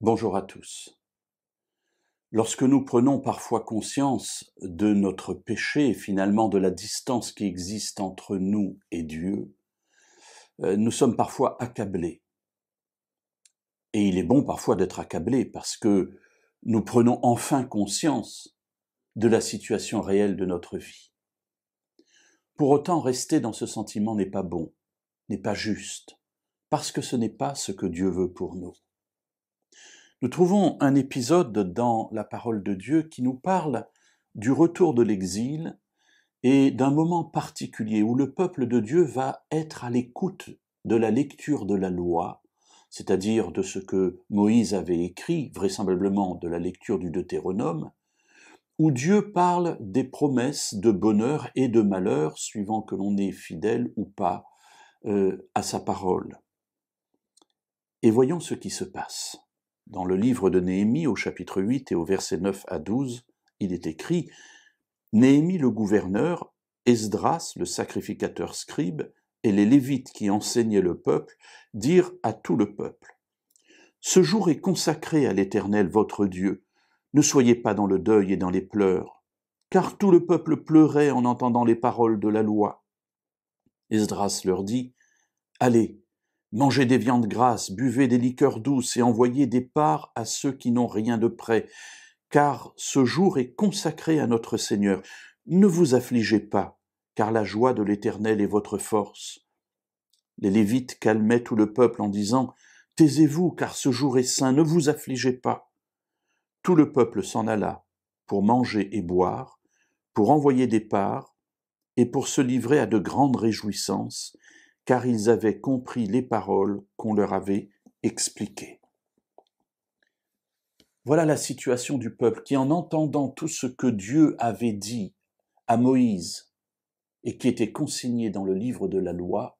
Bonjour à tous. Lorsque nous prenons parfois conscience de notre péché et finalement de la distance qui existe entre nous et Dieu, euh, nous sommes parfois accablés. Et il est bon parfois d'être accablés parce que nous prenons enfin conscience de la situation réelle de notre vie. Pour autant, rester dans ce sentiment n'est pas bon, n'est pas juste, parce que ce n'est pas ce que Dieu veut pour nous. Nous trouvons un épisode dans la parole de Dieu qui nous parle du retour de l'exil et d'un moment particulier où le peuple de Dieu va être à l'écoute de la lecture de la loi, c'est-à-dire de ce que Moïse avait écrit, vraisemblablement de la lecture du Deutéronome, où Dieu parle des promesses de bonheur et de malheur, suivant que l'on est fidèle ou pas euh, à sa parole. Et voyons ce qui se passe. Dans le livre de Néhémie au chapitre 8 et au verset 9 à 12, il est écrit Néhémie le gouverneur, Esdras le sacrificateur scribe et les Lévites qui enseignaient le peuple dirent à tout le peuple Ce jour est consacré à l'Éternel votre Dieu. Ne soyez pas dans le deuil et dans les pleurs, car tout le peuple pleurait en entendant les paroles de la loi. Esdras leur dit Allez, Mangez des viandes grasses, buvez des liqueurs douces et envoyez des parts à ceux qui n'ont rien de près, car ce jour est consacré à notre Seigneur. Ne vous affligez pas, car la joie de l'Éternel est votre force. Les Lévites calmaient tout le peuple en disant Taisez-vous, car ce jour est saint, ne vous affligez pas. Tout le peuple s'en alla pour manger et boire, pour envoyer des parts, et pour se livrer à de grandes réjouissances, car ils avaient compris les paroles qu'on leur avait expliquées. Voilà la situation du peuple qui, en entendant tout ce que Dieu avait dit à Moïse et qui était consigné dans le livre de la loi,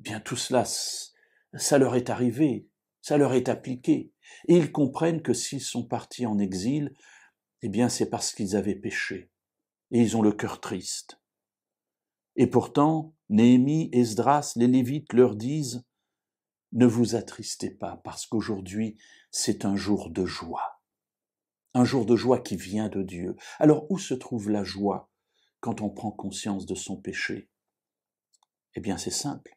eh bien tout cela, ça leur est arrivé, ça leur est appliqué. Et ils comprennent que s'ils sont partis en exil, eh bien c'est parce qu'ils avaient péché. Et ils ont le cœur triste. Et pourtant, Néhémie, Esdras, les Lévites leur disent Ne vous attristez pas, parce qu'aujourd'hui, c'est un jour de joie. Un jour de joie qui vient de Dieu. Alors, où se trouve la joie quand on prend conscience de son péché Eh bien, c'est simple.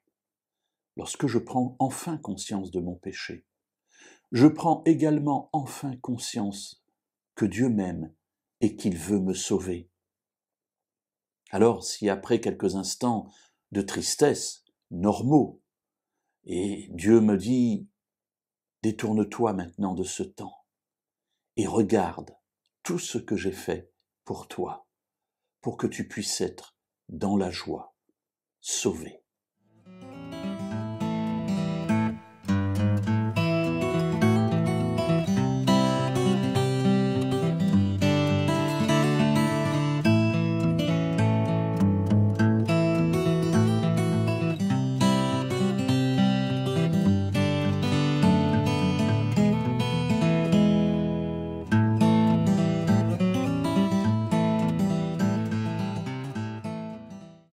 Lorsque je prends enfin conscience de mon péché, je prends également enfin conscience que Dieu m'aime et qu'il veut me sauver. Alors si après quelques instants de tristesse, normaux, et Dieu me dit, détourne-toi maintenant de ce temps, et regarde tout ce que j'ai fait pour toi, pour que tu puisses être dans la joie, sauvé.